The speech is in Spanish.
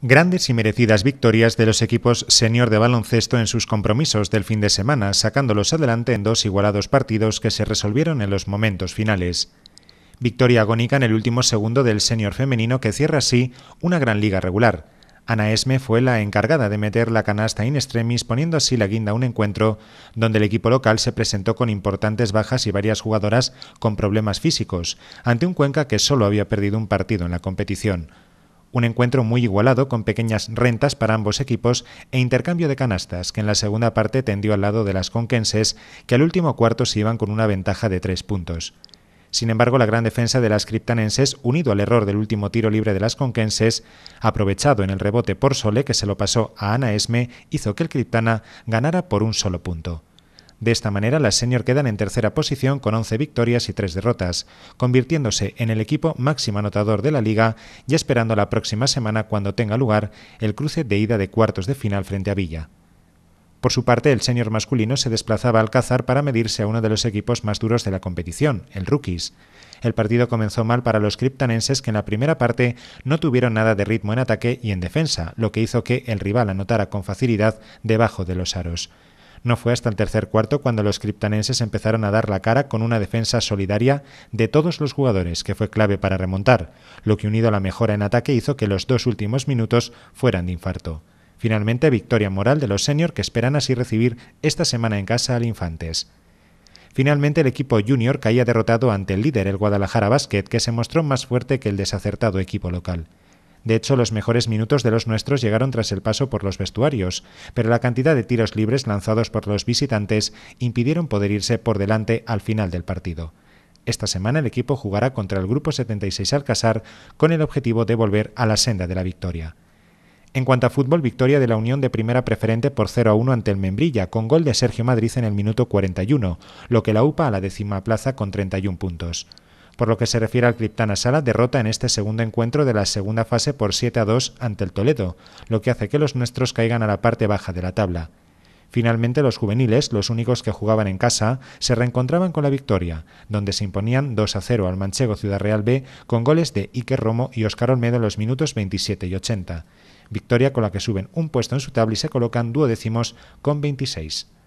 Grandes y merecidas victorias de los equipos senior de baloncesto en sus compromisos del fin de semana, sacándolos adelante en dos igualados partidos que se resolvieron en los momentos finales. Victoria agónica en el último segundo del senior femenino que cierra así una gran liga regular. Ana Esme fue la encargada de meter la canasta in extremis, poniendo así la guinda a un encuentro donde el equipo local se presentó con importantes bajas y varias jugadoras con problemas físicos, ante un Cuenca que solo había perdido un partido en la competición. Un encuentro muy igualado con pequeñas rentas para ambos equipos e intercambio de canastas que en la segunda parte tendió al lado de las conquenses que al último cuarto se iban con una ventaja de tres puntos. Sin embargo, la gran defensa de las criptanenses, unido al error del último tiro libre de las conquenses, aprovechado en el rebote por Sole que se lo pasó a Ana Esme, hizo que el criptana ganara por un solo punto. De esta manera, las senior quedan en tercera posición con 11 victorias y 3 derrotas, convirtiéndose en el equipo máximo anotador de la liga y esperando la próxima semana cuando tenga lugar el cruce de ida de cuartos de final frente a Villa. Por su parte, el senior masculino se desplazaba a Alcázar para medirse a uno de los equipos más duros de la competición, el Rookies. El partido comenzó mal para los criptanenses que en la primera parte no tuvieron nada de ritmo en ataque y en defensa, lo que hizo que el rival anotara con facilidad debajo de los aros. No fue hasta el tercer cuarto cuando los criptanenses empezaron a dar la cara con una defensa solidaria de todos los jugadores, que fue clave para remontar, lo que unido a la mejora en ataque hizo que los dos últimos minutos fueran de infarto. Finalmente, victoria moral de los senior que esperan así recibir esta semana en casa al Infantes. Finalmente, el equipo junior caía derrotado ante el líder, el Guadalajara Basket, que se mostró más fuerte que el desacertado equipo local. De hecho, los mejores minutos de los nuestros llegaron tras el paso por los vestuarios, pero la cantidad de tiros libres lanzados por los visitantes impidieron poder irse por delante al final del partido. Esta semana el equipo jugará contra el Grupo 76 Alcázar con el objetivo de volver a la senda de la victoria. En cuanto a fútbol, victoria de la Unión de primera preferente por 0 a 1 ante el Membrilla, con gol de Sergio Madrid en el minuto 41, lo que la UPA a la décima plaza con 31 puntos. Por lo que se refiere al Criptana Sala, derrota en este segundo encuentro de la segunda fase por 7 a 2 ante el Toledo, lo que hace que los nuestros caigan a la parte baja de la tabla. Finalmente, los juveniles, los únicos que jugaban en casa, se reencontraban con la victoria, donde se imponían 2 a 0 al manchego Ciudad Real B con goles de Iker Romo y Oscar Olmedo en los minutos 27 y 80. Victoria con la que suben un puesto en su tabla y se colocan duodécimos con 26.